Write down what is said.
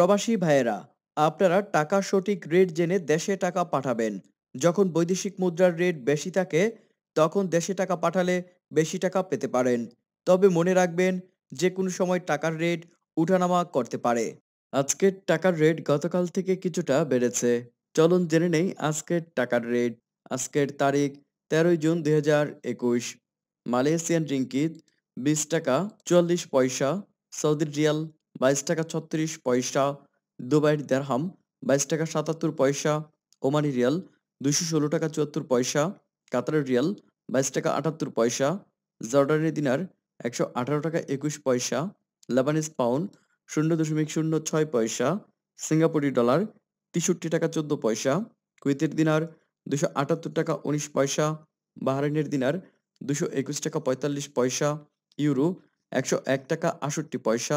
প্রবাসী ভাইয়েরা আপনারা টাকা সঠিক রেট জেনে দেশে টাকা পাঠাবেন যখন বৈদেশিক মুদ্রার রেট বেশি থাকে তখন দেশে টাকা পাঠালে বেশি টাকা পেতে পারেন তবে মনে রাখবেন যে কোনো সময় টাকার রেট উঠানামা করতে পারে আজকের টাকার রেট গতকাল থেকে কিছুটা বেড়েছে চলুন জেনে নেই আজকের টাকার রেট আজকের তারিখ তেরোই জুন দুই হাজার একুশ মালয়েশিয়ান রিঙ্কিত বিশ টাকা চুয়াল্লিশ পয়সা সৌদি রিয়াল বাইশ টাকা ছত্রিশ পয়সা দুবাইয়ের দেড়হাম বাইশ টাকা সাতাত্তর পয়সা ওমানি রিয়াল দুইশো ষোলো টাকা চুয়াত্তর পয়সা কাতারের রিয়াল বাইশ টাকা আটাত্তর পয়সা জর্ডানের দিনার একশো আঠারো টাকা একুশ পয়সা লেবানিস পাউন্ড শূন্য দশমিক শূন্য ছয় পয়সা সিঙ্গাপুরি ডলার তেষট্টি টাকা চোদ্দ পয়সা কুয়েতের দিনার দুশো আটাত্তর টাকা উনিশ পয়সা বাহরাইনের দিনার দুশো একুশ টাকা পঁয়তাল্লিশ পয়সা ইউরো একশো এক টাকা আষট্টি পয়সা